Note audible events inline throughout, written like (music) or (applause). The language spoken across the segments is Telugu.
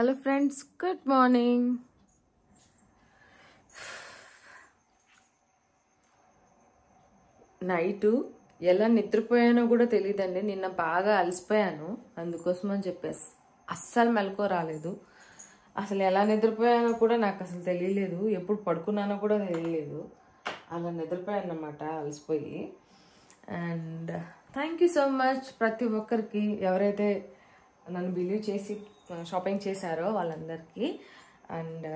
Hello friends good morning night ఎలా నిద్రపోయానో కూడా తెలియదండి నిన్న బాగా అలసిపోయాను అందుకోసం అని చెప్పేసి అస్సలు మెలకు రాలేదు అసలు ఎలా నిద్రపోయానో కూడా నాకు అసలు తెలియలేదు ఎప్పుడు పడుకున్నానో కూడా తెలియలేదు అలా నిద్రపోయాను అనమాట అలసిపోయి and thank you so much ప్రతి ఒక్కరికి ఎవరైతే నన్ను బిలీవ్ చేసి షాపింగ్ చేశారో వాళ్ళందరికీ అండ్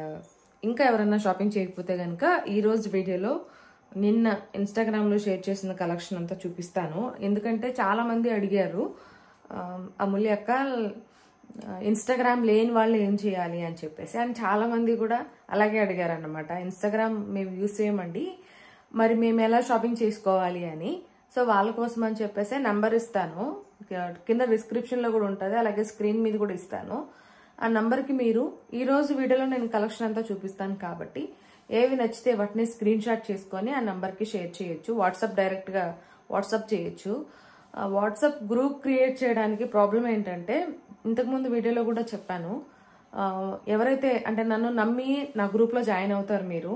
ఇంకా ఎవరైనా షాపింగ్ చేయకపోతే కనుక ఈరోజు వీడియోలో నిన్న ఇన్స్టాగ్రామ్లో షేర్ చేసిన కలెక్షన్ అంతా చూపిస్తాను ఎందుకంటే చాలామంది అడిగారు అమూల్య అక్క ఇన్స్టాగ్రామ్ లేని వాళ్ళు ఏం చేయాలి అని చెప్పేసి అండ్ చాలామంది కూడా అలాగే అడిగారు అన్నమాట ఇన్స్టాగ్రామ్ మేము యూస్ చేయమండి మరి మేము ఎలా షాపింగ్ చేసుకోవాలి అని సో వాళ్ళ కోసం అని చెప్పేసి నెంబర్ ఇస్తాను కింద లో కూడా ఉంటుంది అలాగే స్క్రీన్ మీద కూడా ఇస్తాను ఆ నంబర్కి మీరు ఈరోజు వీడియోలో నేను కలెక్షన్ అంతా చూపిస్తాను కాబట్టి ఏవి నచ్చితే వాటిని స్క్రీన్ షాట్ చేసుకొని ఆ నంబర్కి షేర్ చేయొచ్చు వాట్సాప్ డైరెక్ట్గా వాట్సాప్ చేయొచ్చు వాట్సాప్ గ్రూప్ క్రియేట్ చేయడానికి ప్రాబ్లం ఏంటంటే ఇంతకుముందు వీడియోలో కూడా చెప్పాను ఎవరైతే అంటే నన్ను నమ్మి నా గ్రూప్లో జాయిన్ అవుతారు మీరు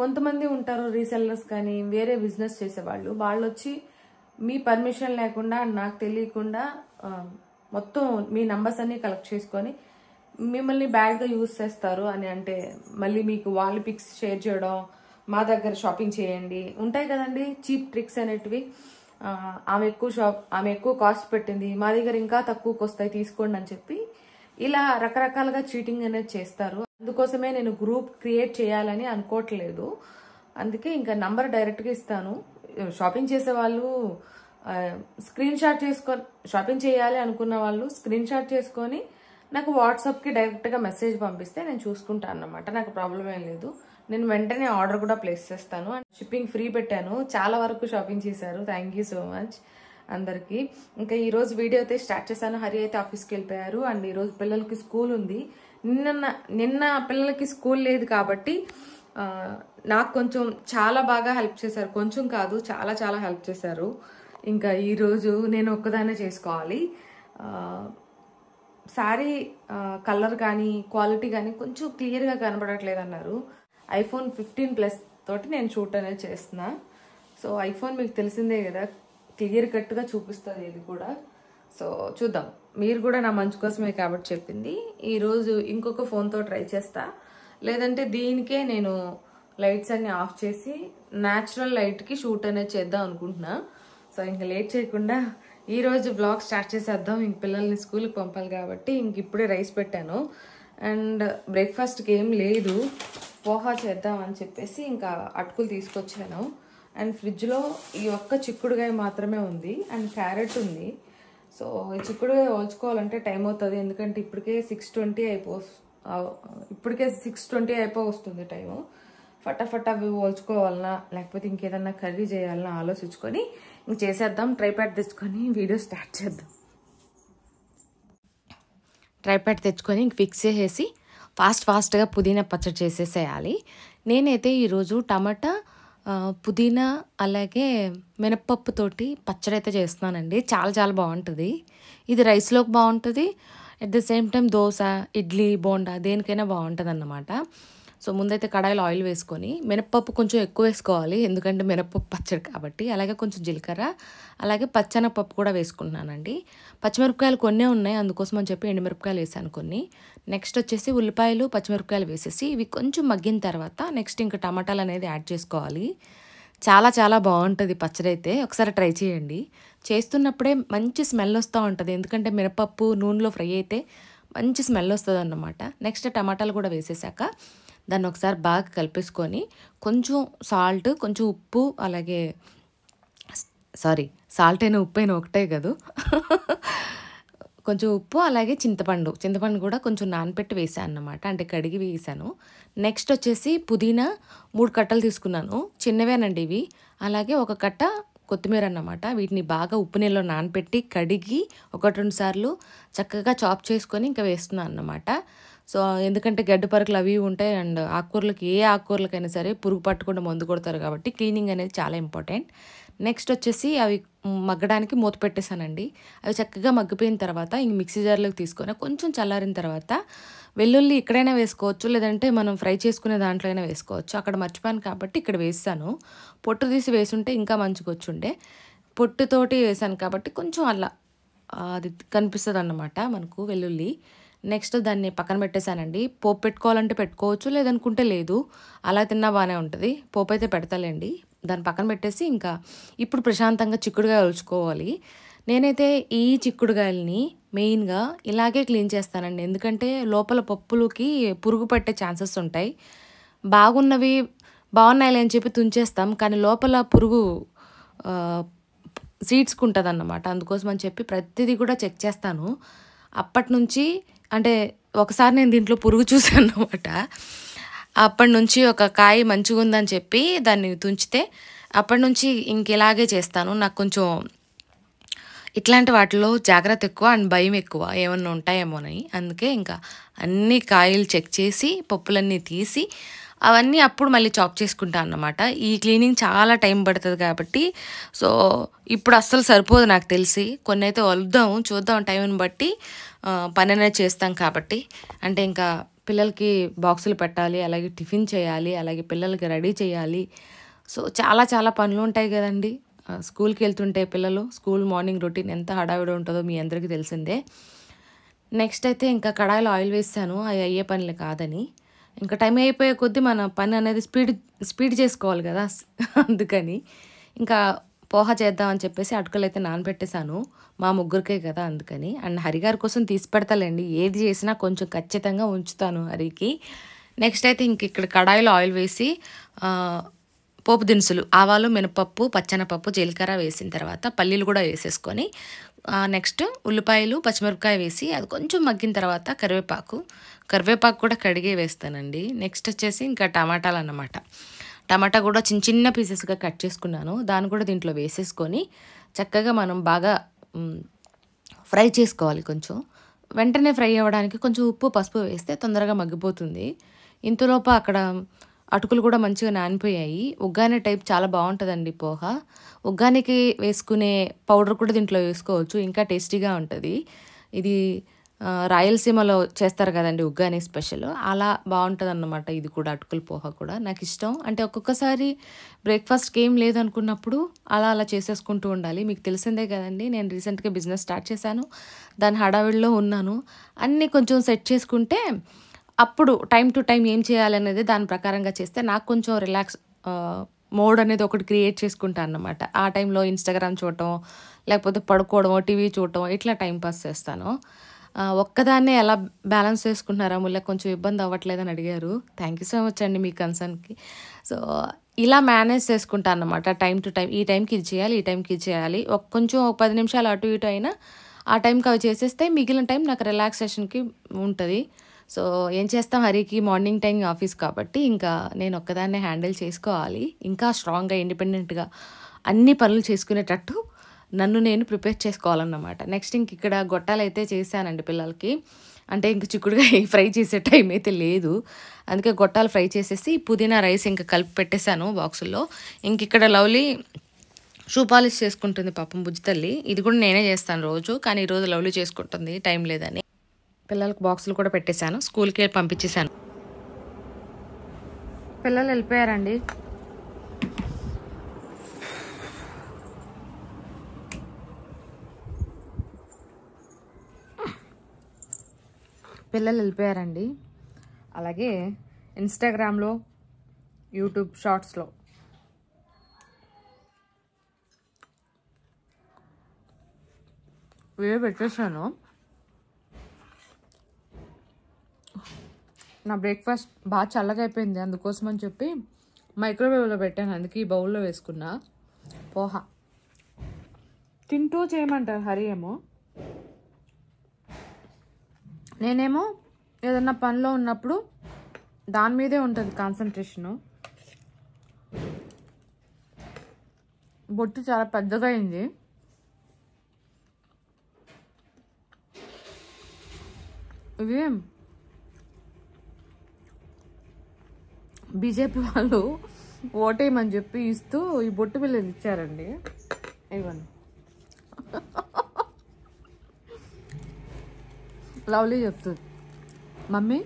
కొంతమంది ఉంటారు రీసెల్లర్స్ కానీ వేరే బిజినెస్ చేసేవాళ్ళు వాళ్ళు వచ్చి మీ పర్మిషన్ లేకుండా నాకు తెలియకుండా మొత్తం మీ నంబర్స్ అన్ని కలెక్ట్ చేసుకొని మిమ్మల్ని బ్యాడ్గా యూజ్ చేస్తారు అని అంటే మళ్ళీ మీకు వాల్ పిక్స్ షేర్ చేయడం మా దగ్గర షాపింగ్ చేయండి ఉంటాయి కదండి చీప్ ట్రిక్స్ అనేటివి ఆమె ఎక్కువ షాప్ ఆమె ఎక్కువ కాస్ట్ పెట్టింది మా దగ్గర ఇంకా తక్కువకి వస్తాయి తీసుకోండి అని చెప్పి ఇలా రకరకాలుగా చీటింగ్ అనేది చేస్తారు అందుకోసమే నేను గ్రూప్ క్రియేట్ చేయాలని అనుకోవట్లేదు అందుకే ఇంకా నంబర్ డైరెక్ట్గా ఇస్తాను షాపింగ్ చేసే వాళ్ళు స్క్రీన్ షాట్ చేసుకొని షాపింగ్ చేయాలి అనుకున్న వాళ్ళు స్క్రీన్ షాట్ చేసుకొని నాకు వాట్సాప్కి డైరెక్ట్గా మెసేజ్ పంపిస్తే నేను చూసుకుంటాను అనమాట నాకు ప్రాబ్లం ఏం లేదు నేను వెంటనే ఆర్డర్ కూడా ప్లేస్ చేస్తాను అండ్ షిప్పింగ్ ఫ్రీ పెట్టాను చాలా వరకు షాపింగ్ చేశారు థ్యాంక్ సో మచ్ అందరికీ ఇంకా ఈరోజు వీడియో అయితే స్టార్ట్ చేశాను హరి అయితే ఆఫీస్కి వెళ్ళిపోయారు అండ్ ఈరోజు పిల్లలకి స్కూల్ ఉంది నిన్న నిన్న పిల్లలకి స్కూల్ లేదు కాబట్టి నాకు కొంచెం చాలా బాగా హెల్ప్ చేశారు కొంచెం కాదు చాలా చాలా హెల్ప్ చేశారు ఇంకా ఈరోజు నేను ఒక్కదానే చేసుకోవాలి శారీ కలర్ కానీ క్వాలిటీ కానీ కొంచెం క్లియర్గా కనబడట్లేదు అన్నారు ఐఫోన్ ఫిఫ్టీన్ ప్లస్ తోటి నేను షూట్ అనేది చేస్తున్నా సో ఐఫోన్ మీకు తెలిసిందే కదా క్లియర్ కట్గా చూపిస్తుంది ఇది కూడా సో చూద్దాం మీరు కూడా నా మంచి కోసమే కాబట్టి చెప్పింది ఈరోజు ఇంకొక ఫోన్తో ట్రై చేస్తాను లేదంటే దీనికే నేను లైట్స్ అన్నీ ఆఫ్ చేసి న్యాచురల్ లైట్కి షూట్ అనేది చేద్దాం అనుకుంటున్నా సో ఇంకా లేట్ చేయకుండా ఈరోజు బ్లాగ్ స్టార్ట్ చేసేద్దాం ఇంక పిల్లల్ని స్కూల్కి పంపాలి కాబట్టి ఇంక ఇప్పుడే రైస్ పెట్టాను అండ్ బ్రేక్ఫాస్ట్కి ఏం లేదు పోహా చేద్దామని చెప్పేసి ఇంకా అటుకులు తీసుకొచ్చాను అండ్ ఫ్రిడ్జ్లో ఈ ఒక్క చిక్కుడుగాయ మాత్రమే ఉంది అండ్ క్యారెట్ ఉంది సో ఈ చిక్కుడుగాయ ఓల్చుకోవాలంటే టైం అవుతుంది ఎందుకంటే ఇప్పటికే సిక్స్ ట్వంటీ అయిపో ఇప్పటికే సిక్స్ ట్వంటీ అయిపో వస్తుంది టైము ఫటాఫట్ అవి పోల్చుకోవాలన్నా లేకపోతే ఇంకేదన్నా కర్రీ చేయాలన్నా ఆలోచించుకొని ఇంక చేసేద్దాం ట్రైప్యాడ్ తెచ్చుకొని వీడియో స్టార్ట్ చేద్దాం ట్రైప్యాడ్ తెచ్చుకొని ఇంక ఫిక్స్ చేసేసి ఫాస్ట్ ఫాస్ట్గా పుదీనా పచ్చడి చేసేసేయాలి నేనైతే ఈరోజు టమాటా పుదీనా అలాగే మినప్పప్పుతోటి పచ్చడి అయితే చేస్తున్నానండి చాలా చాలా బాగుంటుంది ఇది రైస్లోకి బాగుంటుంది at the same time dosa idli bonda దేనికైనా బాగుంటుంది అన్నమాట సో ముందైతే కడాయిలో ఆయిల్ వేసుకొని మినప్పప్పు కొంచెం ఎక్కువ వేసుకోవాలి ఎందుకంటే మినప్పప్పు పచ్చడి కాబట్టి అలాగే కొంచెం జీలకర్ర అలాగే పచ్చనపప్పు కూడా వేసుకుంటున్నానండి పచ్చిమిరపకాయలు కొన్నే ఉన్నాయి అందుకోసం అని చెప్పి ఎండుమిరపకాయలు వేసాను కొన్ని నెక్స్ట్ వచ్చేసి ఉల్లిపాయలు పచ్చిమిరపకాయలు వేసేసి ఇవి కొంచెం మగ్గిన తర్వాత నెక్స్ట్ ఇంకా టమాటాలు అనేది యాడ్ చేసుకోవాలి చాలా చాలా బాగుంటుంది పచ్చడి అయితే ఒకసారి ట్రై చేయండి చేస్తున్నప్పుడే మంచి స్మెల్ వస్తూ ఉంటుంది ఎందుకంటే మినపప్పు నూనెలో ఫ్రై అయితే మంచి స్మెల్ వస్తుంది అన్నమాట నెక్స్ట్ టమాటాలు కూడా వేసేసాక దాన్ని ఒకసారి బాగా కలిపేసుకొని కొంచెం సాల్ట్ కొంచెం ఉప్పు అలాగే సారీ సాల్ట్ అయినా ఉప్పు అయినా ఒకటే కదా కొంచెం ఉప్పు అలాగే చింతపండు చింతపండు కూడా కొంచెం నానపెట్టి వేసాను అనమాట అంటే కడిగి వేసాను నెక్స్ట్ వచ్చేసి పుదీనా మూడు కట్టలు తీసుకున్నాను చిన్నవేనండి ఇవి అలాగే ఒక కట్ట కొత్తిమీర అన్నమాట వీటిని బాగా ఉప్పు నీళ్ళలో నానపెట్టి కడిగి ఒకటి రెండు సార్లు చక్కగా చాప్ చేసుకొని ఇంకా వేస్తున్నాను అన్నమాట సో ఎందుకంటే గడ్డ పరుకులు అవి ఉంటాయి అండ్ ఆకుకూరలకు ఏ ఆకుకూరలకైనా సరే పురుగు పట్టకుండా మందు కొడతారు కాబట్టి క్లీనింగ్ అనేది చాలా ఇంపార్టెంట్ నెక్స్ట్ వచ్చేసి అవి మగ్గడానికి మూత పెట్టేశానండి అవి చక్కగా మగ్గిపోయిన తర్వాత ఇంక మిక్సీ జార్లోకి తీసుకొని కొంచెం చల్లారిన తర్వాత వెల్లుల్లి ఇక్కడైనా వేసుకోవచ్చు లేదంటే మనం ఫ్రై చేసుకునే దాంట్లో అయినా వేసుకోవచ్చు అక్కడ మర్చిపోయాను కాబట్టి ఇక్కడ వేసాను పొట్టు తీసి వేసుంటే ఇంకా మంచిగా మంచిగొచ్చుండే పొట్టుతోటి వేసాను కాబట్టి కొంచెం అలా అది కనిపిస్తుంది అన్నమాట మనకు వెల్లుల్లి నెక్స్ట్ దాన్ని పక్కన పెట్టేశానండి పోపు పెట్టుకోవాలంటే పెట్టుకోవచ్చు లేదనుకుంటే లేదు అలా తిన్నా బాగానే ఉంటుంది పోపు అయితే పెడతాలేండి దాన్ని పక్కన పెట్టేసి ఇంకా ఇప్పుడు ప్రశాంతంగా చిక్కుడుగా ఒలుచుకోవాలి నేనైతే ఈ చిక్కుడుగాయల్ని మెయిన్గా ఇలాగే క్లీన్ చేస్తానండి ఎందుకంటే లోపల పప్పులకి పురుగు పట్టే ఛాన్సెస్ ఉంటాయి బాగున్నవి బాగున్నాయి అని చెప్పి తుంచేస్తాం కానీ లోపల పురుగు ఉంటుంది అన్నమాట అందుకోసం అని చెప్పి ప్రతిదీ కూడా చెక్ చేస్తాను అప్పటి నుంచి అంటే ఒకసారి నేను దీంట్లో పురుగు చూసాను అనమాట అప్పటి నుంచి ఒక కాయ మంచిగా ఉందని చెప్పి దాన్ని తుంచితే అప్పటి నుంచి ఇంకెలాగే చేస్తాను నాకు కొంచెం ఇట్లాంటి వాటిలో జాగ్రత్త ఎక్కువ అండ్ భయం ఎక్కువ ఏమన్నా ఉంటాయేమోనని అందుకే ఇంకా అన్ని కాయలు చెక్ చేసి పప్పులన్నీ తీసి అవన్నీ అప్పుడు మళ్ళీ చాప్ చేసుకుంటా అన్నమాట ఈ క్లీనింగ్ చాలా టైం పడుతుంది కాబట్టి సో ఇప్పుడు అస్సలు సరిపోదు నాకు తెలిసి కొన్ని అయితే వలుద్దాం చూద్దాం టైంని బట్టి పని అనేది చేస్తాం కాబట్టి అంటే ఇంకా పిల్లలకి బాక్సులు పెట్టాలి అలాగే టిఫిన్ చేయాలి అలాగే పిల్లలకి రెడీ చేయాలి సో చాలా చాలా పనులు ఉంటాయి కదండి స్కూల్కి వెళ్తుంటే పిల్లలు స్కూల్ మార్నింగ్ రొటీన్ ఎంత హడావిడి ఉంటుందో మీ అందరికీ తెలిసిందే నెక్స్ట్ అయితే ఇంకా కడాయిలో ఆయిల్ వేసాను అవి అయ్యే పనులు కాదని ఇంకా టైం అయిపోయే కొద్దీ మన పని అనేది స్పీడ్ స్పీడ్ చేసుకోవాలి కదా అందుకని ఇంకా పోహ చేద్దామని చెప్పేసి అటుకలు అయితే నానబెట్టేశాను మా ముగ్గురికే కదా అందుకని అండ్ హరిగారి కోసం తీసి పెడతాలండి ఏది చేసినా కొంచెం ఖచ్చితంగా ఉంచుతాను హరికి నెక్స్ట్ అయితే ఇంక ఇక్కడ కడాయిలో ఆయిల్ వేసి పోపు దినుసులు ఆవాలు మినపప్పు పచ్చనపప్పు జీలకర్ర వేసిన తర్వాత పల్లీలు కూడా వేసేసుకొని నెక్స్ట్ ఉల్లిపాయలు పచ్చిమిరపకాయ వేసి అది కొంచెం మగ్గిన తర్వాత కరివేపాకు కరివేపాకు కూడా కడిగే వేస్తానండి నెక్స్ట్ వచ్చేసి ఇంకా టమాటాలు అన్నమాట టమాటా కూడా చిన్న చిన్న పీసెస్గా కట్ చేసుకున్నాను దాన్ని కూడా దీంట్లో వేసేసుకొని చక్కగా మనం బాగా ఫ్రై చేసుకోవాలి కొంచెం వెంటనే ఫ్రై అవ్వడానికి కొంచెం ఉప్పు పసుపు వేస్తే తొందరగా మగ్గిపోతుంది ఇంతలోపు అక్కడ అటుకులు కూడా మంచిగా నానిపోయాయి ఉగ్గానే టైప్ చాలా బాగుంటుందండి పోహ ఉగ్గానికి వేసుకునే పౌడర్ కూడా దీంట్లో వేసుకోవచ్చు ఇంకా టేస్టీగా ఉంటుంది ఇది రాయలసీమలో చేస్తారు కదండి ఉగ్గాని స్పెషల్ అలా బాగుంటుంది అన్నమాట ఇది కూడా అటుకుల పోహ కూడా నాకు ఇష్టం అంటే ఒక్కొక్కసారి బ్రేక్ఫాస్ట్కి ఏం లేదనుకున్నప్పుడు అలా అలా చేసేసుకుంటూ ఉండాలి మీకు తెలిసిందే కదండి నేను రీసెంట్గా బిజినెస్ స్టార్ట్ చేశాను దాని హడావిడిలో ఉన్నాను అన్నీ కొంచెం సెట్ చేసుకుంటే అప్పుడు టైం టు టైం ఏం చేయాలనేది దాని ప్రకారంగా చేస్తే నాకు కొంచెం రిలాక్స్ మోడ్ అనేది ఒకటి క్రియేట్ చేసుకుంటా అన్నమాట ఆ టైంలో ఇన్స్టాగ్రామ్ చూడటం లేకపోతే పడుకోవడం టీవీ చూడటం ఇట్లా టైం పాస్ చేస్తాను ఒక్కదాన్నే ఎలా బ్యాలెన్స్ చేసుకుంటున్నారా ముళ్ళకి కొంచెం ఇబ్బంది అవ్వట్లేదని అడిగారు థ్యాంక్ యూ సో మచ్ అండి మీ కన్సర్న్కి సో ఇలా మేనేజ్ చేసుకుంటా అన్నమాట టైం టు టైం ఈ టైంకి ఇది చేయాలి ఈ టైంకి ఇది చేయాలి ఒక కొంచెం ఒక పది నిమిషాలు అటు ఇటు అయినా ఆ టైంకి అవి చేసేస్తే మిగిలిన టైం నాకు రిలాక్సేషన్కి ఉంటుంది సో ఏం చేస్తాం హరికి మార్నింగ్ టైం ఆఫీస్ కాబట్టి ఇంకా నేను ఒక్కదాన్నే హ్యాండిల్ చేసుకోవాలి ఇంకా స్ట్రాంగ్గా ఇండిపెండెంట్గా అన్ని పనులు చేసుకునేటట్టు నన్ను నేను ప్రిపేర్ చేసుకోవాలన్నమాట నెక్స్ట్ ఇంక ఇక్కడ గొట్టాలు అయితే చేశానండి పిల్లలకి అంటే ఇంక చిక్కుడుగా ఫ్రై చేసే టైం అయితే లేదు అందుకే గొట్టాలు ఫ్రై చేసేసి పుదీనా రైస్ ఇంకా కలిపి పెట్టేశాను బాక్సుల్లో ఇంక ఇక్కడ లవ్లీ షూ పాలిష్ చేసుకుంటుంది పాపం బుజ్జి తల్లి ఇది కూడా నేనే చేస్తాను రోజు కానీ ఈరోజు లవ్లీ చేసుకుంటుంది టైం లేదని పిల్లలకు బాక్సులు కూడా పెట్టేశాను స్కూల్కి పంపించేశాను పిల్లలు వెళ్ళిపోయారండి పిల్లలు వెళ్ళిపోయారండి అలాగే ఇన్స్టాగ్రామ్లో యూట్యూబ్ షార్ట్స్లో వేరే పెట్టేశాను నా బ్రేక్ఫాస్ట్ బాగా చల్లగా అయిపోయింది అందుకోసం అని చెప్పి మైక్రోవేవ్లో పెట్టాను అందుకే ఈ బౌల్లో వేసుకున్నా పోహా తింటూ చేయమంటారు హరి ఏమో నేనేమో ఏదన్నా పనిలో ఉన్నప్పుడు దాని మీదే ఉంటుంది కాన్సన్ట్రేషను బొట్టు చాలా పెద్దగా అయింది ఇవి బీజేపీ వాళ్ళు ఓటేయమని చెప్పి ఇస్తూ ఈ బొట్టు బిల్లలు ఇచ్చారండి ఇవ్వండి లవ్లీ చెప్తుంది మమ్మీ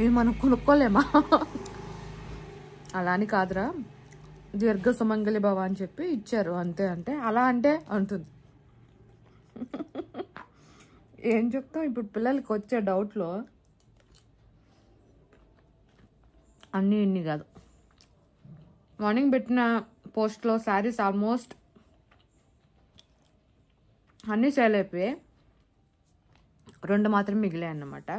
ఇవి మనం కొనుక్కోలేమా అలా అని కాదురా దీర్ఘ సుమంగళి భవ అని చెప్పి ఇచ్చారు అంతే అంటే అలా అంటే అంటుంది ఏం చెప్తాం ఇప్పుడు పిల్లలకి వచ్చే డౌట్లో అన్నీ ఇన్ని కాదు మార్నింగ్ పెట్టిన పోస్ట్లో శారీస్ ఆల్మోస్ట్ అన్నీ సేల్ అయిపోయాయి రెండు మాత్రం మిగిలాయి అన్నమాట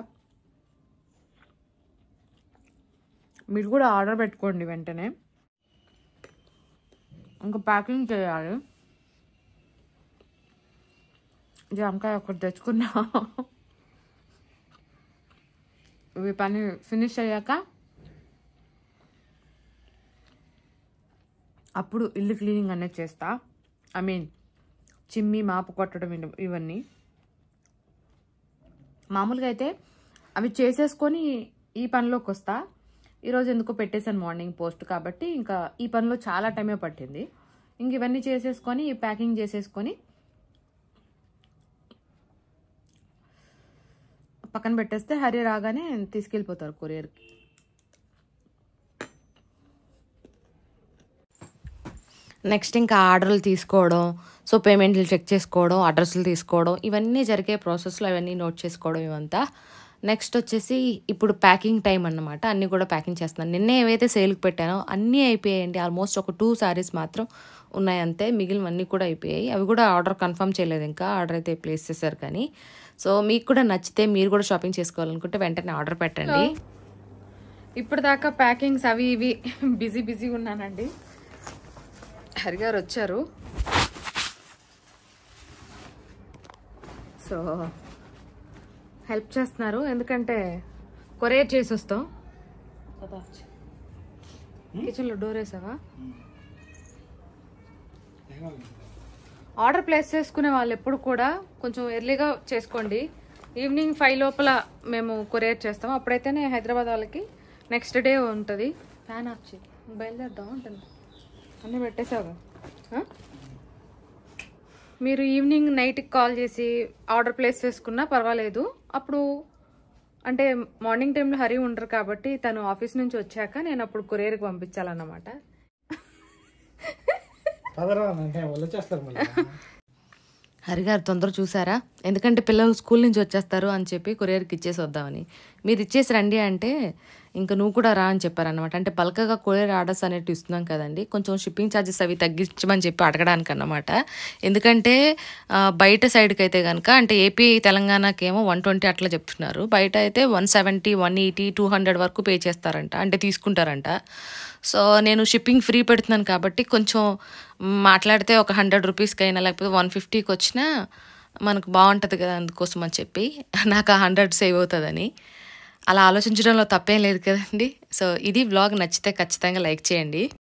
మీరు కూడా ఆర్డర్ పెట్టుకోండి వెంటనే ఇంకా ప్యాకింగ్ చేయాలి జామకాయ ఒకటి తెచ్చుకున్నా ఇవి పని ఫినిష్ అయ్యాక అప్పుడు ఇల్లు క్లీనింగ్ అనేది చేస్తా ఐ మీన్ చిమ్మి మాపు కొట్టడం ఇవన్నీ మామూలుగా అయితే అవి చేసేసుకొని ఈ పనిలోకి వస్తా ఈరోజు ఎందుకో పెట్టేశాను మార్నింగ్ పోస్ట్ కాబట్టి ఇంకా ఈ పనిలో చాలా టైమే పట్టింది ఇంక ఇవన్నీ చేసేసుకొని ప్యాకింగ్ చేసేసుకొని పక్కన పెట్టేస్తే హరి రాగానే తీసుకెళ్ళిపోతారు కొరియర్కి నెక్స్ట్ ఇంకా ఆర్డర్లు తీసుకోవడం సో పేమెంట్లు చెక్ చేసుకోవడం అడ్రస్లు తీసుకోవడం ఇవన్నీ జరిగే ప్రాసెస్లో అవన్నీ నోట్ చేసుకోవడం ఇవంతా నెక్స్ట్ వచ్చేసి ఇప్పుడు ప్యాకింగ్ టైం అనమాట అన్నీ కూడా ప్యాకింగ్ చేస్తున్నాను నిన్న ఏవైతే సేల్కి పెట్టానో అన్నీ అయిపోయాయండి ఆల్మోస్ట్ ఒక టూ శారీస్ మాత్రం ఉన్నాయి అంతే మిగిలినవన్నీ కూడా అయిపోయాయి అవి కూడా ఆర్డర్ కన్ఫర్మ్ చేయలేదు ఇంకా ఆర్డర్ అయితే ప్లేస్ చేశారు కానీ సో మీకు కూడా నచ్చితే మీరు కూడా షాపింగ్ చేసుకోవాలనుకుంటే వెంటనే ఆర్డర్ పెట్టండి ఇప్పుడు దాకా ప్యాకింగ్స్ అవి ఇవి (laughs) బిజీ బిజీ ఉన్నానండి హరిగారు వచ్చారు సో హెల్ప్ చేస్తున్నారు ఎందుకంటే కొరియర్ చేసి వస్తాం hmm? కిచెన్లో డోర్ వేసావా hmm. ఆర్డర్ ప్లేస్ చేసుకునే వాళ్ళు ఎప్పుడు కూడా కొంచెం ఎర్లీగా చేసుకోండి ఈవినింగ్ ఫైవ్ లోపల మేము కొరియర్ చేస్తాం అప్పుడైతేనే హైదరాబాద్ వాళ్ళకి నెక్స్ట్ డే ఉంటుంది ఫ్యాన్ ఆఫ్ చేయి బయలుదేరుదాం ఉంటుంది అన్నీ పెట్టేశావు మీరు ఈవినింగ్ నైట్కి కాల్ చేసి ఆర్డర్ ప్లేస్ చేసుకున్నా పర్వాలేదు అప్పుడు అంటే మార్నింగ్ టైంలో హరి ఉండరు కాబట్టి తను ఆఫీస్ నుంచి వచ్చాక నేను అప్పుడు కొరియర్కి పంపించాలన్నమాట హరి గారు తొందర చూసారా ఎందుకంటే పిల్లలు స్కూల్ నుంచి వచ్చేస్తారు అని చెప్పి కొరియర్కి ఇచ్చేసి వద్దామని మీరు ఇచ్చేసి రండి అంటే ఇంకా నువ్వు కూడా రా అని చెప్పారనమాట అంటే బల్క్గా కొరియర్ ఆర్డర్స్ అనేవి ఇస్తున్నాం కదండి కొంచెం షిప్పింగ్ ఛార్జెస్ అవి తగ్గించమని చెప్పి అడగడానికి అనమాట ఎందుకంటే బయట సైడ్కి అయితే కనుక అంటే ఏపీ తెలంగాణకి ఏమో వన్ ట్వంటీ అట్లా చెప్తున్నారు బయట అయితే one seventy one eighty two hundred వరకు పే చేస్తారంట అంటే తీసుకుంటారంట సో నేను షిప్పింగ్ ఫ్రీ పెడుతున్నాను కాబట్టి కొంచెం మాట్లాడితే ఒక హండ్రెడ్ రూపీస్కి అయినా లేకపోతే వన్ ఫిఫ్టీకి వచ్చినా మనకు బాగుంటుంది కదా అందుకోసం అని చెప్పి నాకు ఆ హండ్రెడ్ సేవ్ అవుతుందని అలా ఆలోచించడంలో తప్పేం లేదు కదండి సో ఇది వ్లాగ్ నచ్చితే ఖచ్చితంగా లైక్ చేయండి